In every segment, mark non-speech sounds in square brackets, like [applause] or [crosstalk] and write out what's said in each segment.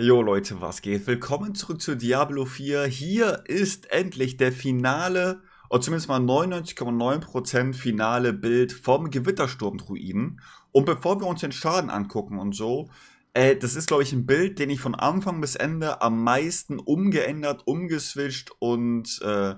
Jo Leute, was geht? Willkommen zurück zu Diablo 4. Hier ist endlich der finale, oder zumindest mal 99,9% finale Bild vom Gewittersturm-Druiden. Und bevor wir uns den Schaden angucken und so, äh, das ist glaube ich ein Bild, den ich von Anfang bis Ende am meisten umgeändert, umgeswitcht und äh,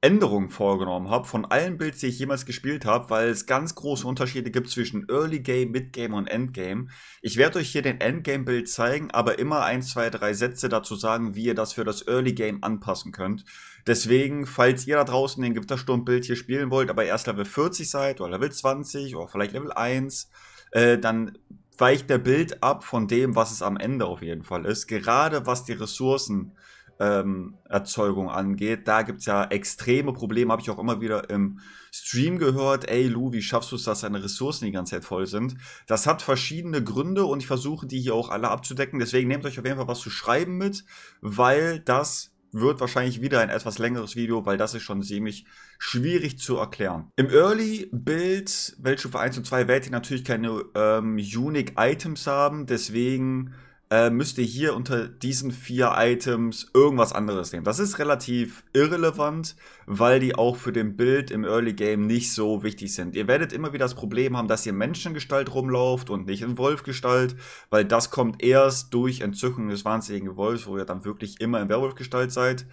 Änderungen vorgenommen habe von allen Builds, die ich jemals gespielt habe, weil es ganz große Unterschiede gibt zwischen Early Game, Mid Game und Endgame. Ich werde euch hier den Endgame Build zeigen, aber immer ein, zwei, drei Sätze dazu sagen, wie ihr das für das Early Game anpassen könnt. Deswegen, falls ihr da draußen den Gewittersturm Build hier spielen wollt, aber erst Level 40 seid oder Level 20 oder vielleicht Level 1, äh, dann weicht der Bild ab von dem, was es am Ende auf jeden Fall ist. Gerade was die Ressourcen äh, ähm, Erzeugung angeht. Da gibt's ja extreme Probleme, habe ich auch immer wieder im Stream gehört. Ey Lou, wie schaffst du es, dass deine Ressourcen die ganze Zeit voll sind? Das hat verschiedene Gründe und ich versuche die hier auch alle abzudecken. Deswegen nehmt euch auf jeden Fall was zu schreiben mit, weil das wird wahrscheinlich wieder ein etwas längeres Video, weil das ist schon ziemlich schwierig zu erklären. Im early Build Weltstufe 1 und 2, werdet ihr natürlich keine ähm, Unique Items haben, deswegen äh, müsst ihr hier unter diesen vier Items irgendwas anderes nehmen. Das ist relativ irrelevant, weil die auch für den Bild im Early Game nicht so wichtig sind. Ihr werdet immer wieder das Problem haben, dass ihr Menschengestalt rumlauft und nicht in Wolfgestalt, weil das kommt erst durch Entzückung des wahnsinnigen Wolfs, wo ihr dann wirklich immer in Werwolfgestalt seid.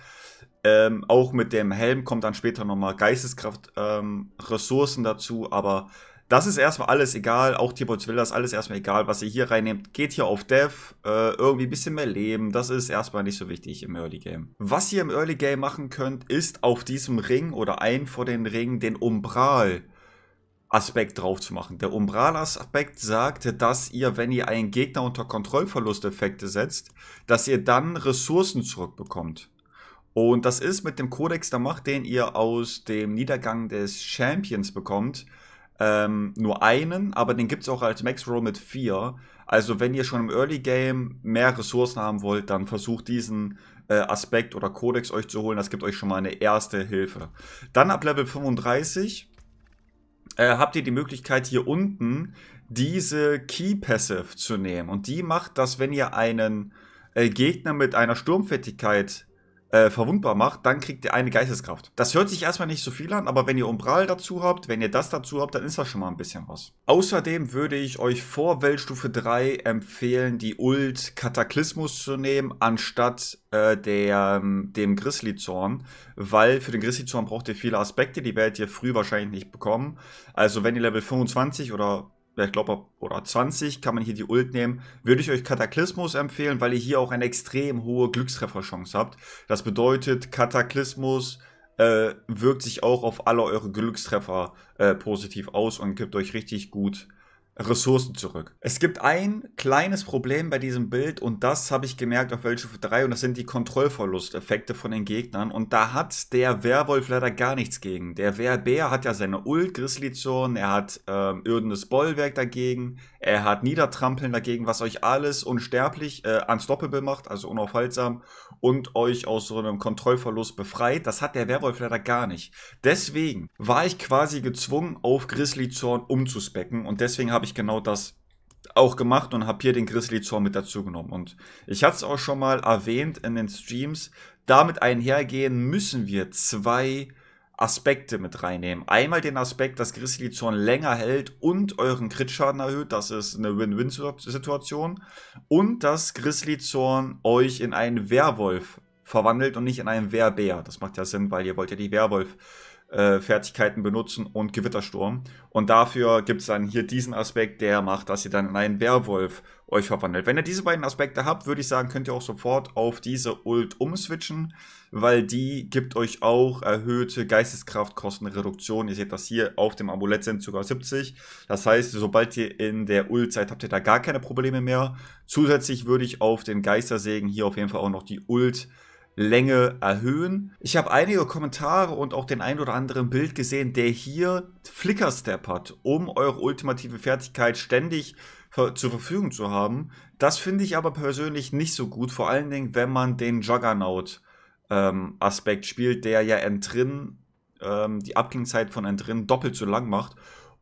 Ähm, auch mit dem Helm kommt dann später nochmal Geisteskraft-Ressourcen ähm, dazu, aber das ist erstmal alles egal, auch Tierbots will das alles erstmal egal, was ihr hier reinnehmt. Geht hier auf Dev, äh, irgendwie ein bisschen mehr Leben, das ist erstmal nicht so wichtig im Early Game. Was ihr im Early Game machen könnt, ist auf diesem Ring oder ein vor den Ring den Umbral Aspekt drauf zu machen. Der Umbral-Aspekt sagt, dass ihr, wenn ihr einen Gegner unter Kontrollverlusteffekte setzt, dass ihr dann Ressourcen zurückbekommt. Und das ist mit dem Kodex der Macht, den ihr aus dem Niedergang des Champions bekommt, ähm, nur einen, aber den gibt es auch als Max Roll mit vier. Also wenn ihr schon im Early Game mehr Ressourcen haben wollt, dann versucht diesen äh, Aspekt oder Codex euch zu holen. Das gibt euch schon mal eine erste Hilfe. Dann ab Level 35 äh, habt ihr die Möglichkeit hier unten diese Key Passive zu nehmen. Und die macht, dass wenn ihr einen äh, Gegner mit einer Sturmfertigkeit äh, verwundbar macht, dann kriegt ihr eine Geisteskraft. Das hört sich erstmal nicht so viel an, aber wenn ihr Umbral dazu habt, wenn ihr das dazu habt, dann ist das schon mal ein bisschen was. Außerdem würde ich euch vor Weltstufe 3 empfehlen, die Ult Kataklysmus zu nehmen, anstatt äh, der, ähm, dem Grizzlyzorn, weil für den Grizzly Zorn braucht ihr viele Aspekte, die werdet ihr früh wahrscheinlich nicht bekommen. Also wenn ihr Level 25 oder ich glaube, oder 20 kann man hier die Ult nehmen, würde ich euch Kataklysmus empfehlen, weil ihr hier auch eine extrem hohe Glückstrefferchance habt. Das bedeutet, Kataklysmus äh, wirkt sich auch auf alle eure Glückstreffer äh, positiv aus und gibt euch richtig gut Ressourcen zurück. Es gibt ein kleines Problem bei diesem Bild und das habe ich gemerkt auf Weltstufe 3 und das sind die Kontrollverlusteffekte von den Gegnern und da hat der Werwolf leider gar nichts gegen. Der Werbär hat ja seine Ult, Grizzlyzone, er hat ähm, irdenes Bollwerk dagegen, er hat Niedertrampeln dagegen, was euch alles unsterblich, äh, unstoppable macht, also unaufhaltsam und euch aus so einem Kontrollverlust befreit. Das hat der Werwolf leider gar nicht. Deswegen war ich quasi gezwungen, auf Grizzly Zorn umzuspecken und deswegen habe ich genau das auch gemacht und habe hier den Grizzly Zorn mit dazu genommen. Und ich hatte es auch schon mal erwähnt in den Streams. Damit einhergehen müssen wir zwei Aspekte mit reinnehmen. Einmal den Aspekt, dass Grizzly Zorn länger hält und euren Crit-Schaden erhöht. Das ist eine Win-Win-Situation. Und dass Grizzly Zorn euch in einen Werwolf verwandelt und nicht in einen Werbär. Das macht ja Sinn, weil ihr wollt ja die Werwolf äh, Fertigkeiten benutzen und Gewittersturm. Und dafür gibt es dann hier diesen Aspekt, der macht, dass ihr dann in einen Werwolf euch verwandelt. Wenn ihr diese beiden Aspekte habt, würde ich sagen, könnt ihr auch sofort auf diese Ult umswitchen, weil die gibt euch auch erhöhte Geisteskraftkostenreduktion. Ihr seht das hier auf dem Amulett sind sogar 70. Das heißt, sobald ihr in der Ult seid, habt ihr da gar keine Probleme mehr. Zusätzlich würde ich auf den Geistersägen hier auf jeden Fall auch noch die Ult Länge erhöhen. Ich habe einige Kommentare und auch den ein oder anderen Bild gesehen, der hier Flickerstep hat, um eure ultimative Fertigkeit ständig zur Verfügung zu haben. Das finde ich aber persönlich nicht so gut, vor allen Dingen, wenn man den Juggernaut-Aspekt ähm, spielt, der ja Entrin, ähm, die Abklingzeit von Entrin doppelt so lang macht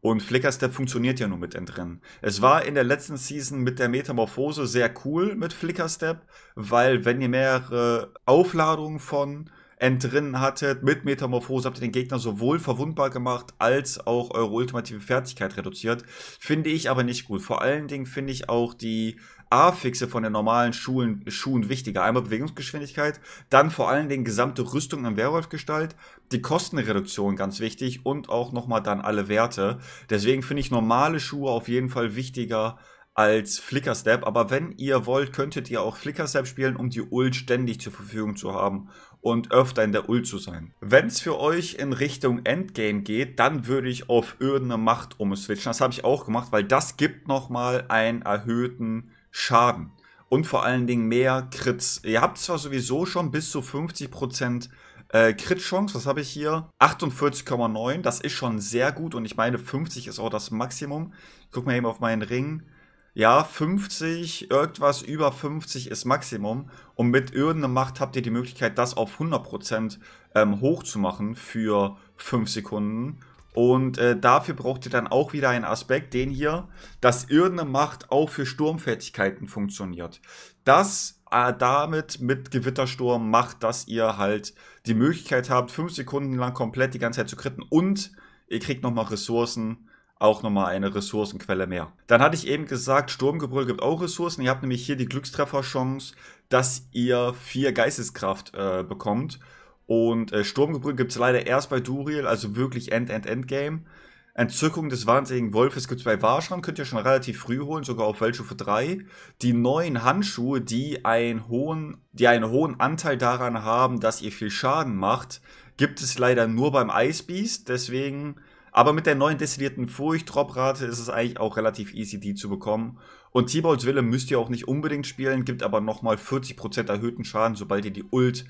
und Flickerstep funktioniert ja nur mit den Entrennen. Es war in der letzten Season mit der Metamorphose sehr cool mit Flickerstep, weil wenn ihr mehrere Aufladungen von entrinnen hattet. Mit Metamorphose habt ihr den Gegner sowohl verwundbar gemacht, als auch eure ultimative Fertigkeit reduziert. Finde ich aber nicht gut. Vor allen Dingen finde ich auch die A-Fixe von den normalen Schuhen, Schuhen wichtiger. Einmal Bewegungsgeschwindigkeit, dann vor allen Dingen gesamte Rüstung in Werwolf-Gestalt, die Kostenreduktion ganz wichtig und auch nochmal dann alle Werte. Deswegen finde ich normale Schuhe auf jeden Fall wichtiger als Flicker Step. Aber wenn ihr wollt, könntet ihr auch Flicker Step spielen, um die Ult ständig zur Verfügung zu haben und öfter in der Ult zu sein. Wenn es für euch in Richtung Endgame geht, dann würde ich auf irgendeine Macht umswitchen. Das habe ich auch gemacht, weil das gibt nochmal einen erhöhten Schaden. Und vor allen Dingen mehr Crits. Ihr habt zwar sowieso schon bis zu 50% äh, Crit-Chance, was habe ich hier? 48,9, das ist schon sehr gut und ich meine 50 ist auch das Maximum. Ich guck mal eben auf meinen Ring ja, 50, irgendwas über 50 ist Maximum. Und mit irgendeiner Macht habt ihr die Möglichkeit, das auf 100% ähm, hochzumachen für 5 Sekunden. Und äh, dafür braucht ihr dann auch wieder einen Aspekt, den hier, dass irgendeine Macht auch für Sturmfertigkeiten funktioniert. Das äh, damit mit Gewittersturm macht, dass ihr halt die Möglichkeit habt, 5 Sekunden lang komplett die ganze Zeit zu kritten und ihr kriegt nochmal Ressourcen, auch nochmal eine Ressourcenquelle mehr. Dann hatte ich eben gesagt, Sturmgebrüll gibt auch Ressourcen. Ihr habt nämlich hier die Glückstrefferchance, dass ihr vier Geisteskraft äh, bekommt. Und äh, Sturmgebrüll gibt es leider erst bei Duriel, also wirklich End-End-End-Game. Entzückung des wahnsinnigen Wolfes gibt es bei Warschan, könnt ihr schon relativ früh holen, sogar auf Weltstufe 3. Die neuen Handschuhe, die einen hohen, die einen hohen Anteil daran haben, dass ihr viel Schaden macht, gibt es leider nur beim Icebeast. Deswegen aber mit der neuen destillierten Furcht-Drop-Rate ist es eigentlich auch relativ easy, die zu bekommen. Und t balls Wille müsst ihr auch nicht unbedingt spielen, gibt aber nochmal 40% erhöhten Schaden, sobald ihr die Ult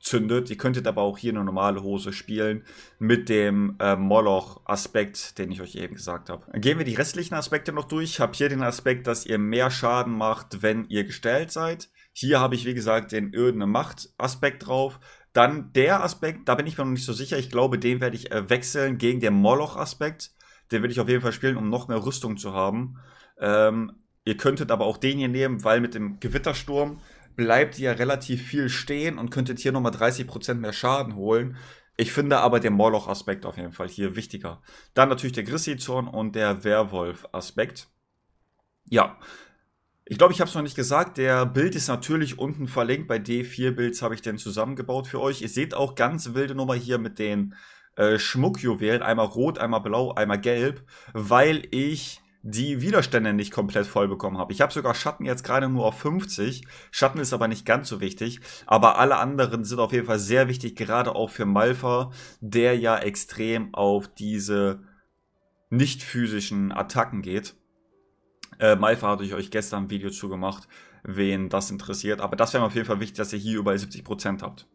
zündet. Ihr könntet aber auch hier eine normale Hose spielen mit dem äh, Moloch-Aspekt, den ich euch eben gesagt habe. Gehen wir die restlichen Aspekte noch durch. Ich habe hier den Aspekt, dass ihr mehr Schaden macht, wenn ihr gestellt seid. Hier habe ich, wie gesagt, den irdene Macht-Aspekt drauf. Dann der Aspekt, da bin ich mir noch nicht so sicher. Ich glaube, den werde ich äh, wechseln gegen den Moloch-Aspekt. Den werde ich auf jeden Fall spielen, um noch mehr Rüstung zu haben. Ähm, ihr könntet aber auch den hier nehmen, weil mit dem Gewittersturm bleibt ihr relativ viel stehen und könntet hier nochmal 30% mehr Schaden holen. Ich finde aber den moloch aspekt auf jeden Fall hier wichtiger. Dann natürlich der Grissi-Zorn und der Werwolf-Aspekt. Ja, ich glaube, ich habe es noch nicht gesagt. Der Bild ist natürlich unten verlinkt. Bei D4-Builds habe ich den zusammengebaut für euch. Ihr seht auch ganz wilde Nummer hier mit den äh, Schmuckjuwelen. Einmal rot, einmal blau, einmal gelb. Weil ich die Widerstände nicht komplett voll bekommen habe. Ich habe sogar Schatten jetzt gerade nur auf 50. Schatten ist aber nicht ganz so wichtig. Aber alle anderen sind auf jeden Fall sehr wichtig. Gerade auch für Malfa, der ja extrem auf diese nicht physischen Attacken geht. Äh, Maifa hatte ich euch gestern ein Video zu gemacht, wen das interessiert. Aber das wäre auf jeden Fall wichtig, dass ihr hier überall 70% habt.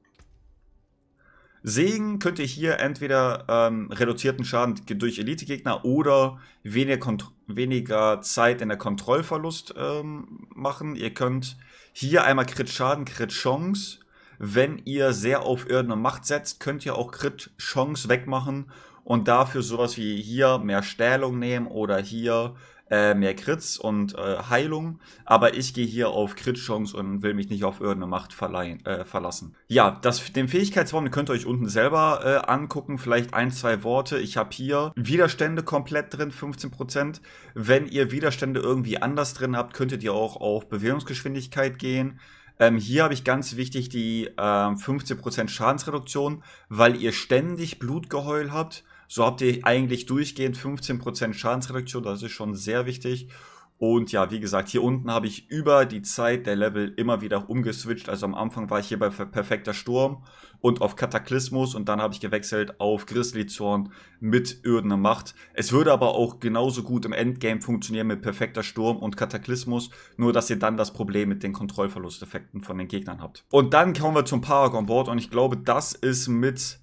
Segen könnt ihr hier entweder ähm, reduzierten Schaden durch Elite-Gegner oder weniger, weniger Zeit in der Kontrollverlust ähm, machen. Ihr könnt hier einmal Crit-Schaden, Crit-Chance. Wenn ihr sehr auf irgendeine Macht setzt, könnt ihr auch Crit-Chance wegmachen und dafür sowas wie hier mehr Stählung nehmen oder hier äh, mehr Crits und äh, Heilung. Aber ich gehe hier auf Crit-Chance und will mich nicht auf irgendeine Macht verleihen, äh, verlassen. Ja, das, den Fähigkeitsbaum, könnt ihr euch unten selber äh, angucken. Vielleicht ein, zwei Worte. Ich habe hier Widerstände komplett drin, 15%. Wenn ihr Widerstände irgendwie anders drin habt, könntet ihr auch auf Bewegungsgeschwindigkeit gehen. Ähm, hier habe ich ganz wichtig die ähm, 15% Schadensreduktion, weil ihr ständig Blutgeheul habt so habt ihr eigentlich durchgehend 15% Schadensreduktion, das ist schon sehr wichtig. Und ja, wie gesagt, hier unten habe ich über die Zeit der Level immer wieder umgeswitcht. Also am Anfang war ich hier bei Perfekter Sturm und auf Kataklysmus und dann habe ich gewechselt auf Grizzly Zorn mit Irdener Macht. Es würde aber auch genauso gut im Endgame funktionieren mit Perfekter Sturm und Kataklysmus, nur dass ihr dann das Problem mit den Kontrollverlusteffekten von den Gegnern habt. Und dann kommen wir zum Paragon Board und ich glaube, das ist mit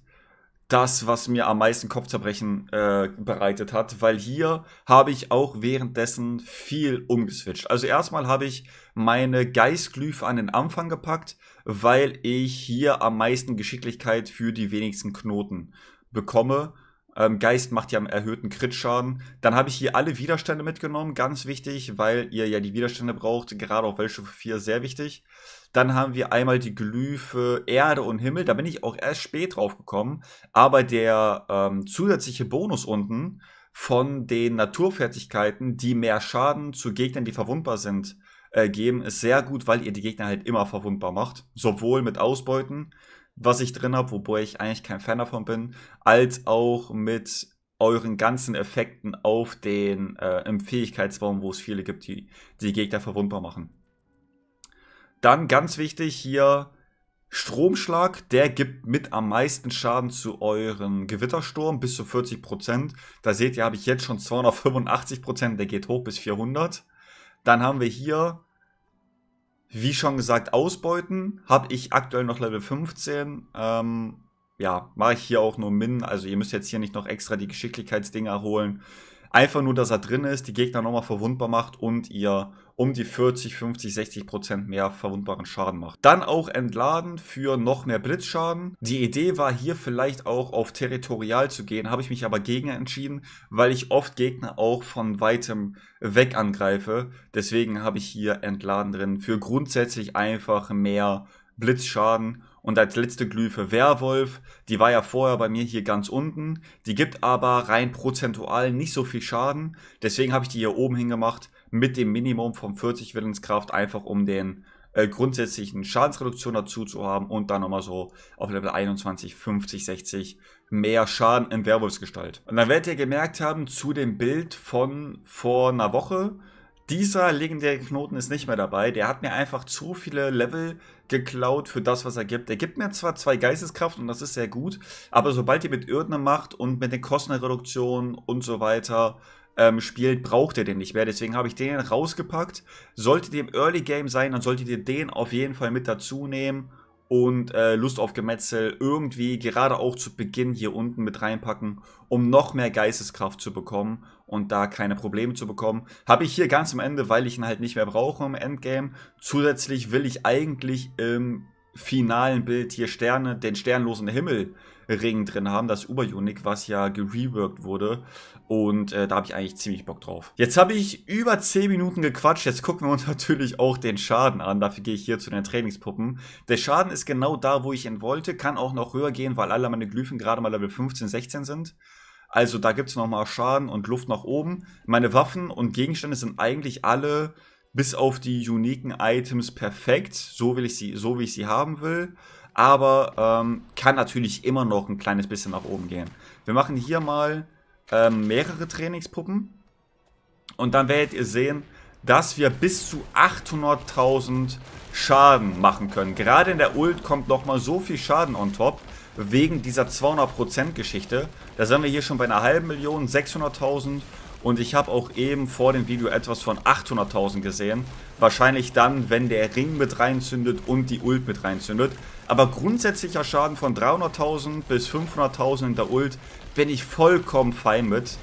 das, was mir am meisten Kopfzerbrechen äh, bereitet hat, weil hier habe ich auch währenddessen viel umgeswitcht. Also erstmal habe ich meine Geistglyph an den Anfang gepackt, weil ich hier am meisten Geschicklichkeit für die wenigsten Knoten bekomme. Ähm, Geist macht ja einen erhöhten Crit-Schaden. Dann habe ich hier alle Widerstände mitgenommen, ganz wichtig, weil ihr ja die Widerstände braucht, gerade auf Weltstufe 4 sehr wichtig. Dann haben wir einmal die Glyphe Erde und Himmel, da bin ich auch erst spät drauf gekommen, aber der ähm, zusätzliche Bonus unten von den Naturfertigkeiten, die mehr Schaden zu Gegnern, die verwundbar sind, äh, geben, ist sehr gut, weil ihr die Gegner halt immer verwundbar macht, sowohl mit Ausbeuten was ich drin habe, wobei ich eigentlich kein Fan davon bin, als auch mit euren ganzen Effekten auf den äh, im Fähigkeitsbaum, wo es viele gibt, die die Gegner verwundbar machen. Dann ganz wichtig hier Stromschlag, der gibt mit am meisten Schaden zu eurem Gewittersturm bis zu 40%. Da seht ihr, habe ich jetzt schon 285%, der geht hoch bis 400. Dann haben wir hier wie schon gesagt, ausbeuten habe ich aktuell noch Level 15. Ähm, ja, mache ich hier auch nur Min. Also ihr müsst jetzt hier nicht noch extra die Geschicklichkeitsdinger holen. Einfach nur, dass er drin ist, die Gegner nochmal verwundbar macht und ihr um die 40, 50, 60 Prozent mehr verwundbaren Schaden macht. Dann auch entladen für noch mehr Blitzschaden. Die Idee war hier vielleicht auch auf territorial zu gehen, habe ich mich aber gegen entschieden, weil ich oft Gegner auch von weitem weg angreife. Deswegen habe ich hier entladen drin für grundsätzlich einfach mehr Blitzschaden und als letzte Glyphe Werwolf, die war ja vorher bei mir hier ganz unten. Die gibt aber rein prozentual nicht so viel Schaden. Deswegen habe ich die hier oben hingemacht mit dem Minimum von 40 Willenskraft, einfach um den äh, grundsätzlichen Schadensreduktion dazu zu haben und dann nochmal so auf Level 21, 50, 60 mehr Schaden in Werwolfsgestalt. Und dann werdet ihr gemerkt haben, zu dem Bild von vor einer Woche, dieser legendäre Knoten ist nicht mehr dabei. Der hat mir einfach zu viele Level geklaut für das, was er gibt. Er gibt mir zwar zwei Geisteskraft und das ist sehr gut, aber sobald ihr mit Irdner macht und mit den Kostenreduktionen und so weiter ähm, spielt, braucht ihr den nicht mehr. Deswegen habe ich den rausgepackt. Solltet ihr im Early Game sein, dann solltet ihr den auf jeden Fall mit dazu nehmen und äh, Lust auf Gemetzel irgendwie gerade auch zu Beginn hier unten mit reinpacken, um noch mehr Geisteskraft zu bekommen und da keine Probleme zu bekommen. Habe ich hier ganz am Ende, weil ich ihn halt nicht mehr brauche im Endgame. Zusätzlich will ich eigentlich im finalen Bild hier Sterne, den sternlosen Himmelring drin haben, das Uber-Unique, was ja gereworked wurde. Und äh, da habe ich eigentlich ziemlich Bock drauf. Jetzt habe ich über 10 Minuten gequatscht. Jetzt gucken wir uns [laughs] natürlich auch den Schaden an. Dafür gehe ich hier zu den Trainingspuppen. Der Schaden ist genau da, wo ich ihn wollte. Kann auch noch höher gehen, weil alle meine Glyphen gerade mal Level 15, 16 sind. Also da gibt es nochmal Schaden und Luft nach oben. Meine Waffen und Gegenstände sind eigentlich alle bis auf die uniken Items perfekt, so, will ich sie, so wie ich sie haben will. Aber ähm, kann natürlich immer noch ein kleines bisschen nach oben gehen. Wir machen hier mal ähm, mehrere Trainingspuppen. Und dann werdet ihr sehen, dass wir bis zu 800.000 Schaden machen können. Gerade in der Ult kommt nochmal so viel Schaden on top wegen dieser 200%-Geschichte. Da sind wir hier schon bei einer halben Million, 600.000 und ich habe auch eben vor dem Video etwas von 800.000 gesehen. Wahrscheinlich dann, wenn der Ring mit reinzündet und die Ult mit reinzündet. Aber grundsätzlicher Schaden von 300.000 bis 500.000 in der Ult bin ich vollkommen fein mit.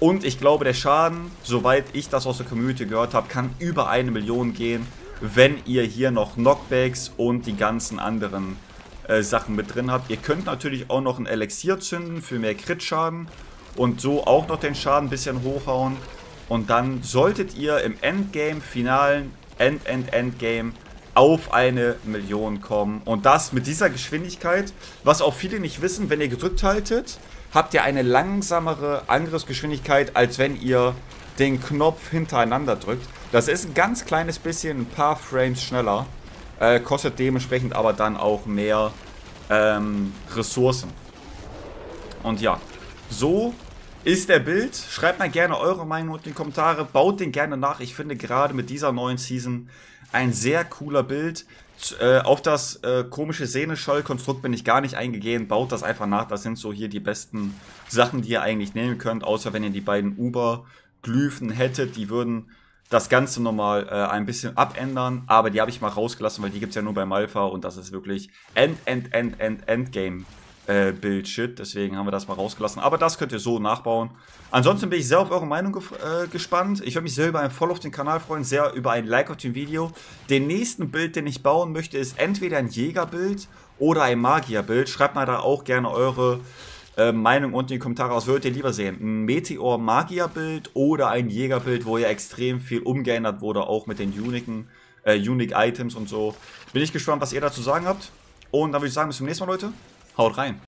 Und ich glaube, der Schaden, soweit ich das aus der Community gehört habe, kann über eine Million gehen, wenn ihr hier noch Knockbacks und die ganzen anderen äh, Sachen mit drin habt. Ihr könnt natürlich auch noch ein Elixier zünden für mehr Crit-Schaden und so auch noch den Schaden ein bisschen hochhauen. Und dann solltet ihr im Endgame, finalen End-End-Endgame auf eine Million kommen. Und das mit dieser Geschwindigkeit, was auch viele nicht wissen, wenn ihr gedrückt haltet, habt ihr eine langsamere Angriffsgeschwindigkeit, als wenn ihr den Knopf hintereinander drückt. Das ist ein ganz kleines bisschen, ein paar Frames schneller äh, kostet dementsprechend aber dann auch mehr ähm, Ressourcen. Und ja, so ist der Bild. Schreibt mal gerne eure Meinung in die Kommentare. Baut den gerne nach. Ich finde gerade mit dieser neuen Season ein sehr cooler Bild. Äh, auf das äh, komische Sehneschall-Konstrukt bin ich gar nicht eingegangen. Baut das einfach nach. Das sind so hier die besten Sachen, die ihr eigentlich nehmen könnt. Außer wenn ihr die beiden Uber-Glyphen hättet. Die würden das Ganze nochmal äh, ein bisschen abändern, aber die habe ich mal rausgelassen, weil die gibt es ja nur bei Malfa und das ist wirklich End, End, End, End, Endgame. Äh, Bullshit, deswegen haben wir das mal rausgelassen. Aber das könnt ihr so nachbauen. Ansonsten bin ich sehr auf eure Meinung äh, gespannt. Ich würde mich sehr über ein Follow auf den Kanal freuen, sehr über ein Like auf dem Video. Den nächsten Bild, den ich bauen möchte, ist entweder ein Jägerbild oder ein Magierbild. Schreibt mal da auch gerne eure äh, Meinung unten in die Kommentare aus. Würdet ihr lieber sehen? Ein Meteor-Magier-Bild oder ein Jägerbild, wo ja extrem viel umgeändert wurde, auch mit den Uniken, äh, Unique-Items und so. Bin ich gespannt, was ihr dazu sagen habt. Und dann würde ich sagen, bis zum nächsten Mal, Leute. Haut rein.